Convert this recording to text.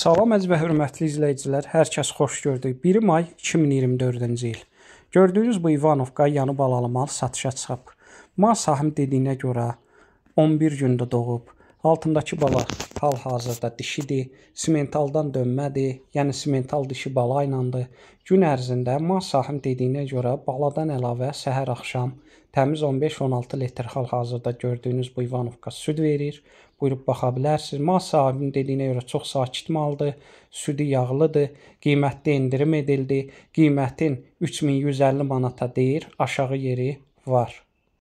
Salam əziz və hörmətli izləyicilər, hər kəs xoş gördük. 1 may 2024-cü il. Gördüyünüz bu İvanovka yanı balalı mal satışa çıxıb. Mal sahib dediyinə görə 11 gündə doğub. Altındakı bala hal-hazırda dişidir. Simentaldan dönmədir, yəni simental dişi bala iləndir. Gün ərzində Mars sahim dediyinə görə baladan əlavə səhər axşam təmiz 15-16 litr hal-hazırda gördüyünüz bu İvanovka süd verir. Buyurub baxa bilərsiniz. Mars sahibinin dediyinə görə çox sakit maldır, südü yağlıdır, qiymətdə endirim edildi. Qiymətin 3150 manata deyir, aşağı yeri var.